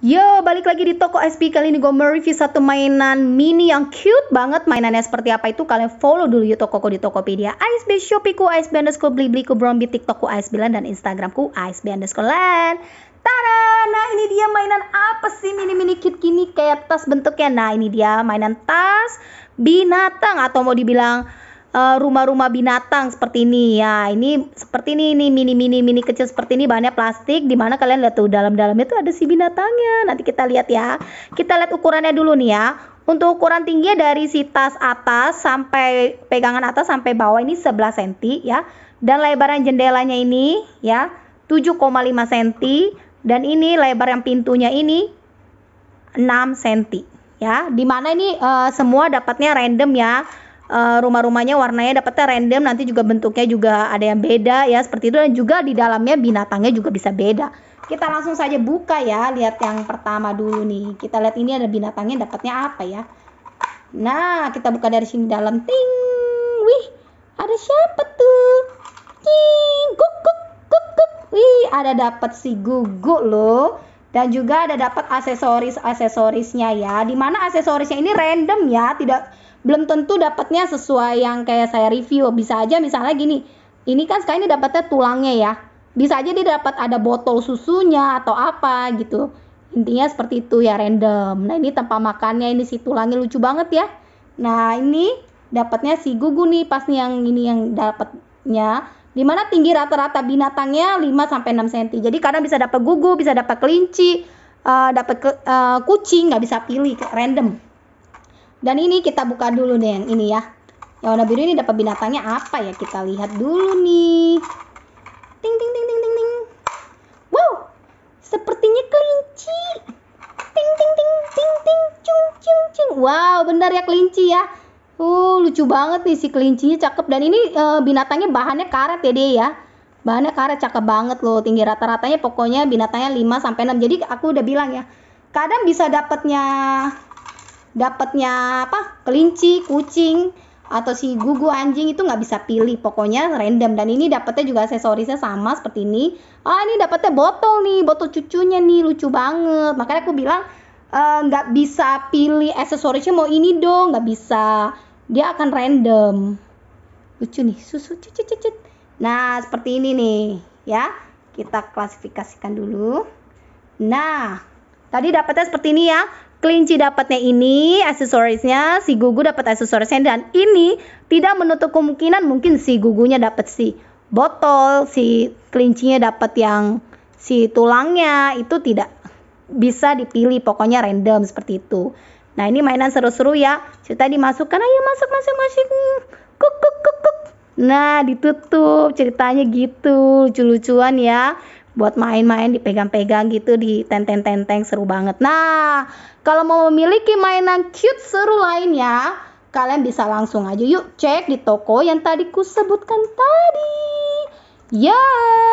Yo, balik lagi di toko SP kali ini gue mereview satu mainan mini yang cute banget mainannya seperti apa itu kalian follow dulu yuk tokoku di Tokopedia ISB Shopeeku, ASB underscore Blibliku, Brombi, TikTokku, ASB Land dan Instagramku ASB underscore Land Tada! Nah ini dia mainan apa sih mini-mini kit kini kayak tas bentuknya Nah ini dia mainan tas binatang atau mau dibilang Eh, rumah-rumah binatang seperti ini ya ini seperti ini ini mini mini mini kecil seperti ini bahannya plastik dimana kalian lihat tuh dalam-dalamnya tuh ada si binatangnya nanti kita lihat ya kita lihat ukurannya dulu nih ya untuk ukuran tingginya dari si tas atas sampai pegangan atas sampai bawah ini 11 cm ya dan lebaran jendelanya ini ya 7,5 cm dan ini lebar yang pintunya ini 6 cm ya dimana ini uh, semua dapatnya random ya Eh, rumah-rumahnya warnanya dapatnya random nanti juga bentuknya juga ada yang beda ya seperti itu dan juga di dalamnya binatangnya juga bisa beda kita langsung saja buka ya lihat yang pertama dulu nih kita lihat ini ada binatangnya dapatnya apa ya nah kita buka dari sini dalam ting wih ada siapa tuh ting guk guk guk guk wih ada dapat si gugu loh dan juga ada dapat aksesoris aksesorisnya ya dimana aksesorisnya ini random ya tidak belum tentu dapatnya sesuai yang kayak saya review. Bisa aja misalnya gini, ini kan sekarang ini dapatnya tulangnya ya. Bisa aja dia dapat ada botol susunya atau apa gitu. Intinya seperti itu ya random. Nah, ini tanpa makannya ini si tulangnya lucu banget ya. Nah, ini dapatnya si gugu nih pas nih yang ini yang dapatnya dimana tinggi rata-rata binatangnya 5 sampai enam senti Jadi kadang bisa dapat gugu, bisa dapat kelinci, uh, eh, dapat ke, uh, kucing, nggak bisa pilih random. Dan ini kita buka dulu deh yang ini ya. Yang warna biru ini dapat binatangnya apa ya? Kita lihat dulu nih. Ting ting ting ting ting ting. Wow, sepertinya kelinci. Ting ting ting ting ting cung cung cung. Wow, benar ya kelinci ya. Uh, lucu banget nih si kelincinya cakep dan ini uh, binatangnya bahannya karet ya deh ya. Bahannya karet cakep banget loh, tinggi rata-ratanya pokoknya binatangnya 5 sampai 6. Jadi aku udah bilang ya, kadang bisa dapatnya dapatnya apa kelinci kucing atau si gugu anjing itu nggak bisa pilih pokoknya random dan ini dapatnya juga aksesorisnya sama seperti ini ah ini dapatnya botol nih botol cucunya nih lucu banget makanya aku bilang eh, nggak e, bisa pilih aksesorisnya mau ini dong nggak bisa dia akan random lucu nih susu cucu cucu nah seperti ini nih ya kita klasifikasikan dulu nah tadi dapatnya seperti ini ya Kelinci dapatnya ini aksesorisnya, si Gugu dapat aksesorisnya dan ini tidak menutup kemungkinan mungkin si Gugunya dapat si botol, si kelincinya dapat yang si tulangnya itu tidak bisa dipilih, pokoknya random seperti itu. Nah ini mainan seru-seru ya. Cerita dimasukkan, ayo masuk masuk masuk. Kuk kuk kuk kuk. Nah ditutup ceritanya gitu, lucu-lucuan ya buat main-main dipegang-pegang gitu di tenteng-tenteng seru banget. Nah, kalau mau memiliki mainan cute seru lainnya, kalian bisa langsung aja yuk cek di toko yang tadi ku sebutkan tadi. Ya. Yeah.